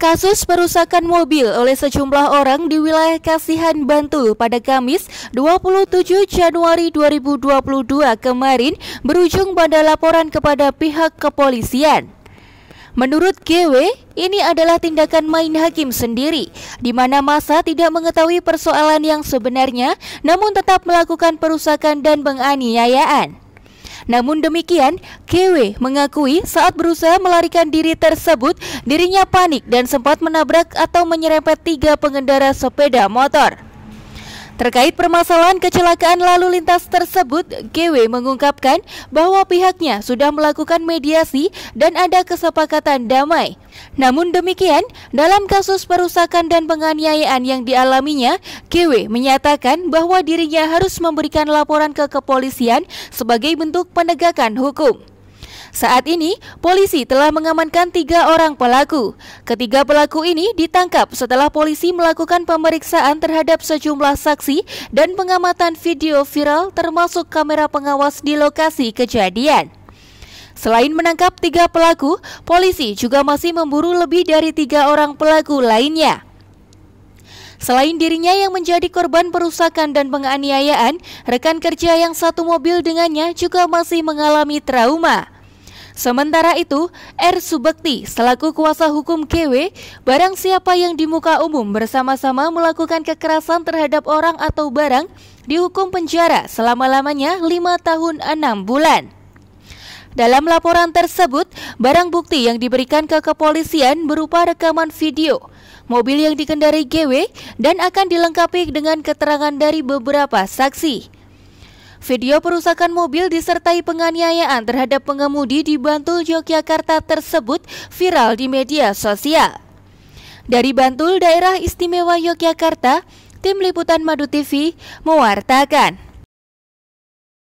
Kasus perusakan mobil oleh sejumlah orang di wilayah Kasihan Bantul pada Kamis 27 Januari 2022 kemarin berujung pada laporan kepada pihak kepolisian. Menurut GW, ini adalah tindakan main hakim sendiri, di mana masa tidak mengetahui persoalan yang sebenarnya namun tetap melakukan perusakan dan penganiayaan. Namun demikian, KW mengakui saat berusaha melarikan diri tersebut, dirinya panik dan sempat menabrak atau menyerempet tiga pengendara sepeda motor. Terkait permasalahan kecelakaan lalu lintas tersebut, GW mengungkapkan bahwa pihaknya sudah melakukan mediasi dan ada kesepakatan damai. Namun demikian, dalam kasus perusakan dan penganiayaan yang dialaminya, GW menyatakan bahwa dirinya harus memberikan laporan ke kepolisian sebagai bentuk penegakan hukum. Saat ini, polisi telah mengamankan tiga orang pelaku. Ketiga pelaku ini ditangkap setelah polisi melakukan pemeriksaan terhadap sejumlah saksi dan pengamatan video viral termasuk kamera pengawas di lokasi kejadian. Selain menangkap tiga pelaku, polisi juga masih memburu lebih dari tiga orang pelaku lainnya. Selain dirinya yang menjadi korban perusakan dan penganiayaan, rekan kerja yang satu mobil dengannya juga masih mengalami trauma. Sementara itu, R. Subekti selaku kuasa hukum KW, barang siapa yang di muka umum bersama-sama melakukan kekerasan terhadap orang atau barang, dihukum penjara selama-lamanya 5 tahun 6 bulan. Dalam laporan tersebut, barang bukti yang diberikan ke kepolisian berupa rekaman video, mobil yang dikendari GW, dan akan dilengkapi dengan keterangan dari beberapa saksi. Video perusakan mobil disertai penganiayaan terhadap pengemudi di Bantul, Yogyakarta tersebut viral di media sosial. Dari Bantul, Daerah Istimewa Yogyakarta, Tim Liputan Madu TV mewartakan.